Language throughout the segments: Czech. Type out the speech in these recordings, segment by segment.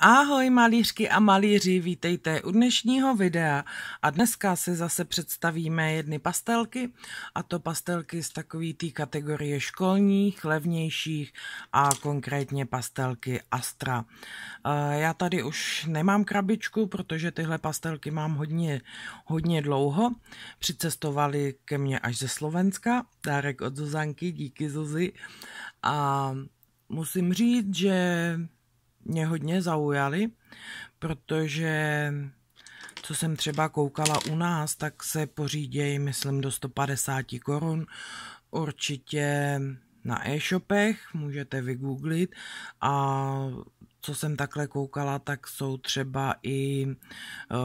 Ahoj malířky a malíři, vítejte u dnešního videa a dneska si zase představíme jedny pastelky a to pastelky z takové té kategorie školních, levnějších a konkrétně pastelky Astra. Eh, já tady už nemám krabičku, protože tyhle pastelky mám hodně, hodně dlouho. Přicestovali ke mně až ze Slovenska, dárek od Zuzanky, díky Zuzi a musím říct, že mě hodně zaujaly, protože co jsem třeba koukala u nás, tak se pořídějí, myslím, do 150 korun. Určitě na e-shopech, můžete vygooglit a co jsem takhle koukala, tak jsou třeba i eh,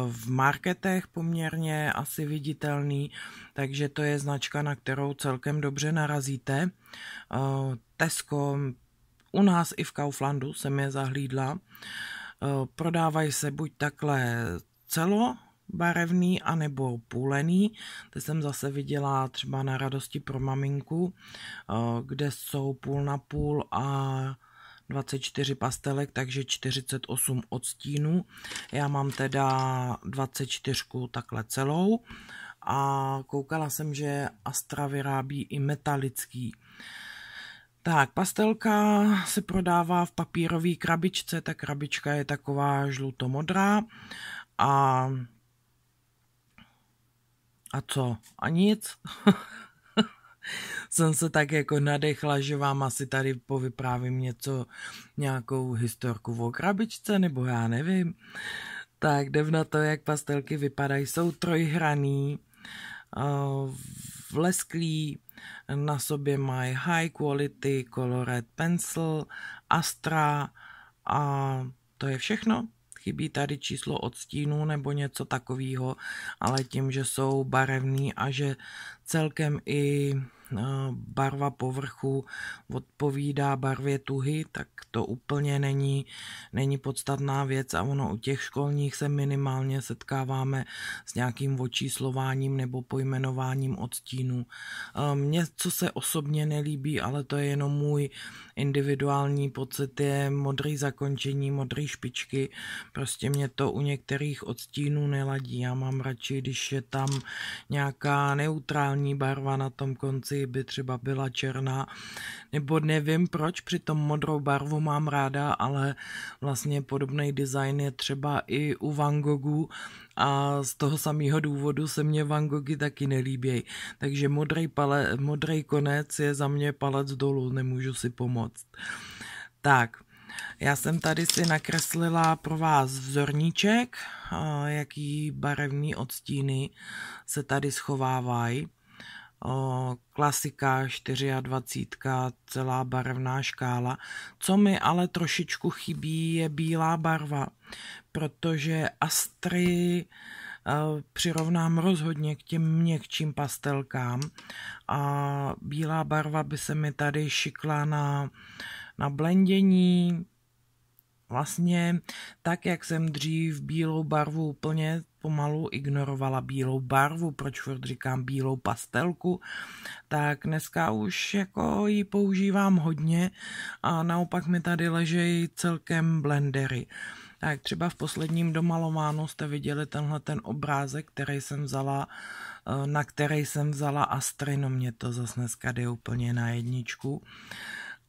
v marketech poměrně asi viditelný, takže to je značka, na kterou celkem dobře narazíte. Eh, Tesco u nás i v Kauflandu jsem je zahlídla. E, prodávají se buď takhle celo, barevný anebo půlený. Ty jsem zase viděla třeba na radosti pro maminku, e, kde jsou půl na půl a 24 pastelek, takže 48 odstínů. Já mám teda 24 takhle celou a koukala jsem, že Astra vyrábí i metalický. Uh, tak, pastelka se prodává v papírové krabičce, ta krabička je taková žlutomodrá a a co? A nic. Jsem se tak jako nadechla, že vám asi tady povyprávím něco, nějakou historku o krabičce, nebo já nevím. Tak jdem na to, jak pastelky vypadají. Jsou trojhraný, eh, vlesklý, na sobě mají high quality colored pencil, Astra a to je všechno. Chybí tady číslo odstínů nebo něco takového, ale tím, že jsou barevný a že Celkem i eh, barva povrchu odpovídá barvě tuhy, tak to úplně není, není podstatná věc a ono u těch školních se minimálně setkáváme s nějakým očíslováním nebo pojmenováním odstínů. Eh, mně, co se osobně nelíbí, ale to je jenom můj individuální pocit, je modrý zakončení, modré špičky. Prostě mě to u některých odstínů neladí. Já mám radši, když je tam nějaká neutrální neutrální barva na tom konci by třeba byla černá, nebo nevím proč, přitom modrou barvu mám ráda, ale vlastně podobný design je třeba i u Van Goghu a z toho samého důvodu se mě Van Goghy taky nelíbějí. Takže modrý, pale, modrý konec je za mě palec dolů, nemůžu si pomoct. Tak, já jsem tady si nakreslila pro vás vzorníček, jaký barevný odstíny se tady schovávají o, klasika 24, celá barevná škála. Co mi ale trošičku chybí, je bílá barva, protože astry e, přirovnám rozhodně k těm měkčím pastelkám a bílá barva by se mi tady šikla na, na blendění, vlastně tak, jak jsem dřív bílou barvu úplně pomalu ignorovala bílou barvu, proč furt říkám bílou pastelku, tak dneska už jako ji používám hodně a naopak mi tady ležejí celkem blendery. Tak třeba v posledním domalománu jste viděli tenhle ten obrázek, který jsem vzala, eh, na který jsem vzala Astry, no mě to zase dneska jde úplně na jedničku. Uh,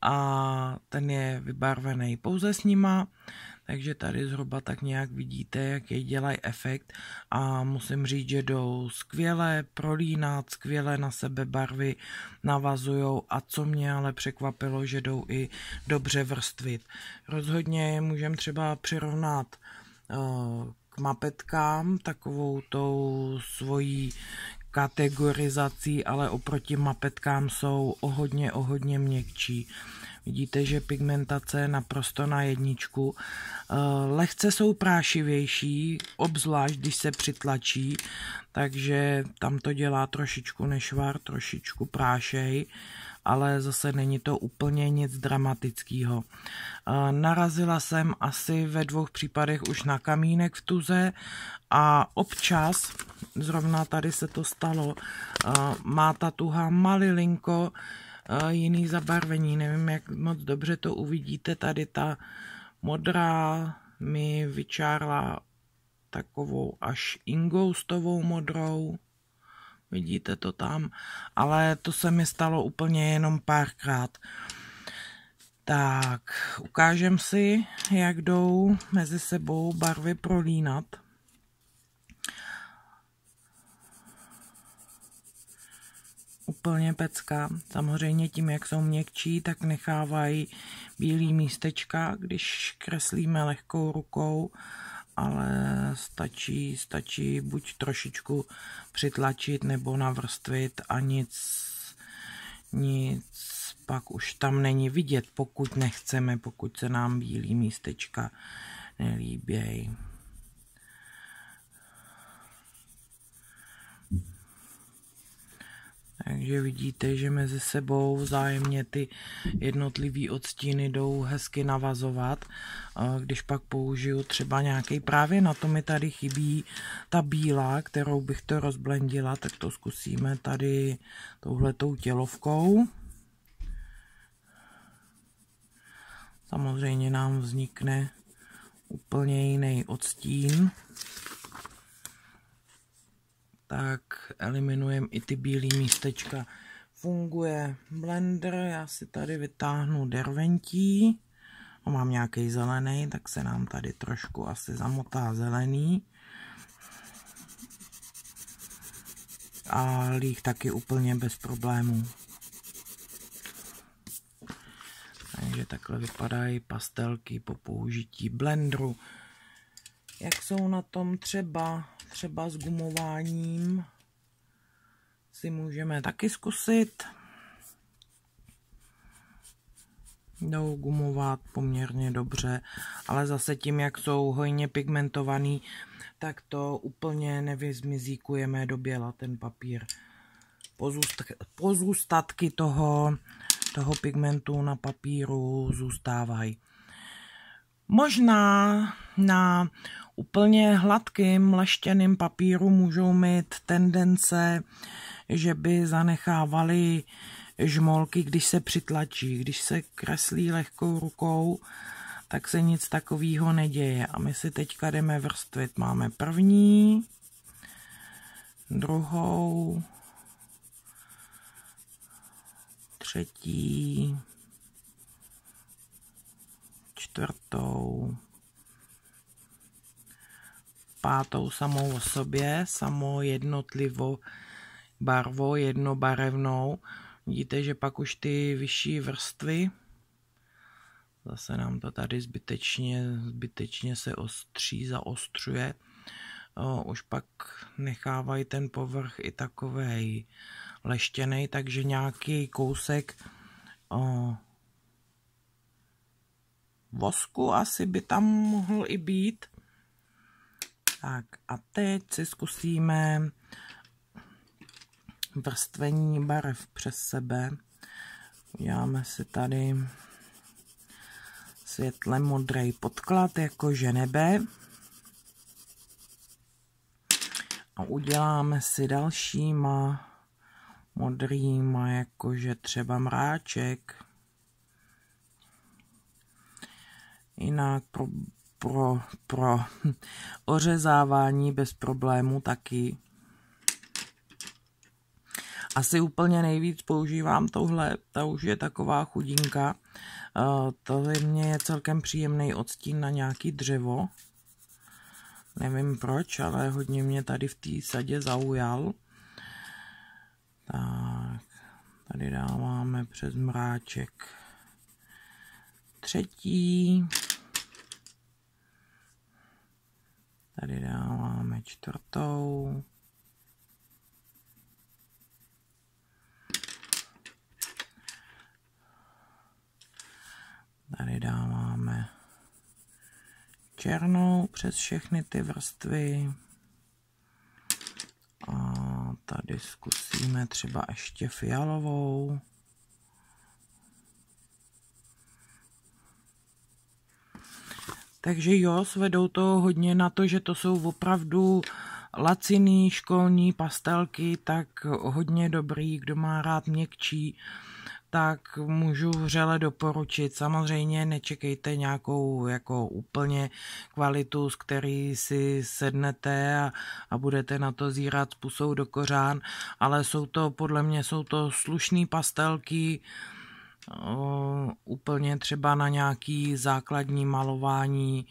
a ten je vybarvený pouze s nima, takže tady zhruba tak nějak vidíte, jaký dělají efekt a musím říct, že jdou skvěle prolínat, skvěle na sebe barvy navazujou. a co mě ale překvapilo, že jdou i dobře vrstvit. Rozhodně je můžem třeba přirovnat eh, k mapetkám, takovou tou svojí kategorizací, ale oproti mapetkám jsou o hodně, o hodně měkčí. Vidíte, že pigmentace je naprosto na jedničku. Eh, lehce jsou prášivější, obzvlášť když se přitlačí, takže tam to dělá trošičku nešvar, trošičku prášej ale zase není to úplně nic dramatického. E, narazila jsem asi ve dvou případech už na kamínek v tuze a občas, zrovna tady se to stalo, e, má ta tuha malilinko e, jiný zabarvení. Nevím, jak moc dobře to uvidíte. Tady ta modrá mi vyčárla takovou až ingoustovou modrou vidíte to tam, ale to se mi stalo úplně jenom párkrát. Tak, ukážem si, jak jdou mezi sebou barvy prolínat. Úplně pecka. Samozřejmě tím, jak jsou měkčí, tak nechávají bílý místečka, když kreslíme lehkou rukou ale stačí, stačí buď trošičku přitlačit nebo navrstvit a nic, nic pak už tam není vidět, pokud nechceme, pokud se nám bílý místečka nelíbějí. Takže vidíte, že mezi sebou vzájemně ty jednotlivé odstíny jdou hezky navazovat. Když pak použiju třeba nějaký, právě na to mi tady chybí ta bílá, kterou bych to rozblendila, tak to zkusíme tady touhletou tělovkou. Samozřejmě nám vznikne úplně jiný odstín tak eliminujeme i ty bílé místečka. Funguje blender, já si tady vytáhnu derventí, no, mám nějaký zelený, tak se nám tady trošku asi zamotá zelený. A líh taky úplně bez problémů. Takže takhle vypadají pastelky po použití blendru. Jak jsou na tom třeba třeba s gumováním si můžeme taky zkusit. Jdou gumovat poměrně dobře, ale zase tím, jak jsou hojně pigmentovaný, tak to úplně nevyzmizíkujeme do běla ten papír. Pozůstatky, toho, toho pigmentu na papíru zůstávají. Možná na úplně hladkým leštěným papíru můžou mít tendence, že by zanechávali žmolky, když se přitlačí, když se kreslí lehkou rukou, tak se nic takového neděje. A my si teďka jdeme vrstvit. Máme první, druhou, třetí, čtvrtou, pátou samou o sobě, samo jednotlivou barvou, jednobarevnou. Vidíte, že pak už ty vyšší vrstvy, zase nám to tady zbytečně, zbytečně se ostří, zaostřuje, o, už pak nechávají ten povrch i takovej leštěný, takže nějaký kousek o, vosku asi by tam mohl i být. Tak a teď si zkusíme vrstvení barev přes sebe. Uděláme si tady světle modrý podklad jako nebe A uděláme si dalšíma modrýma, jakože třeba mráček. jinak pro, pro, pro ořezávání bez problémů taky. Asi úplně nejvíc používám tohle, ta už je taková chudinka. To je mně je celkem příjemný odstín na nějaký dřevo. Nevím proč, ale hodně mě tady v té sadě zaujal. Tak, tady dáváme přes mráček třetí. Tady dáváme čtvrtou. Tady dáváme černou přes všechny ty vrstvy. A tady zkusíme třeba ještě fialovou. Takže jo, svedou to hodně na to, že to jsou opravdu laciný školní pastelky, tak hodně dobrý, kdo má rád měkčí, tak můžu vřele doporučit. Samozřejmě nečekejte nějakou jako úplně kvalitu, z který si sednete a, a budete na to zírat z pusou do kořán, ale jsou to, podle mě jsou to slušné pastelky, Eh, úplně třeba na nějaký základní malování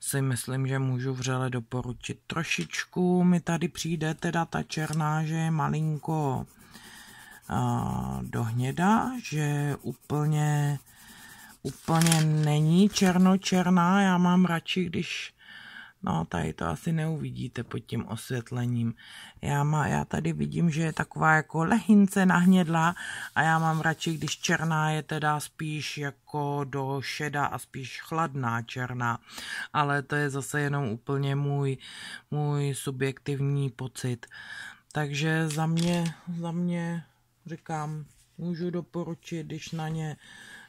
si myslím, že můžu vřele doporučit. Trošičku mi tady přijde teda ta černá, že je malinko eh, do hněda, že úplně, úplně není černočerná. Já mám radši, když No, tady to asi neuvidíte pod tím osvětlením. Já, má, já tady vidím, že je taková jako lehince nahnědlá a já mám radši, když černá je teda spíš jako do šeda a spíš chladná černá. Ale to je zase jenom úplně můj, můj subjektivní pocit. Takže za mě, za mě říkám, můžu doporučit, když na ně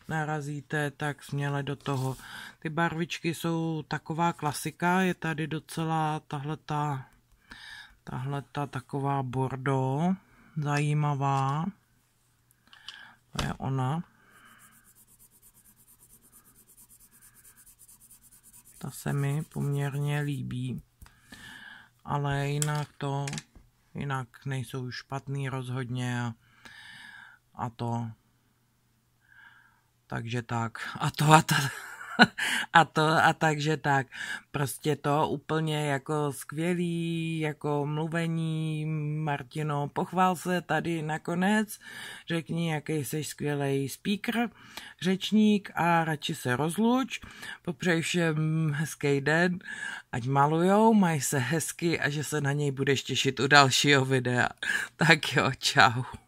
narazíte, tak směle do toho. Ty barvičky jsou taková klasika, je tady docela tahleta, tahleta taková bordo, zajímavá. To je ona. Ta se mi poměrně líbí. Ale jinak to, jinak nejsou špatný rozhodně a, a to takže tak, a to a to. A to a takže tak. Prostě to úplně jako skvělý, jako mluvení, Martino, pochvál se tady nakonec, řekni, jaký jsi skvělý speaker, řečník a radši se rozluč, popřej všem hezký den, ať malujou, mají se hezky a že se na něj budeš těšit u dalšího videa. Tak jo, čau.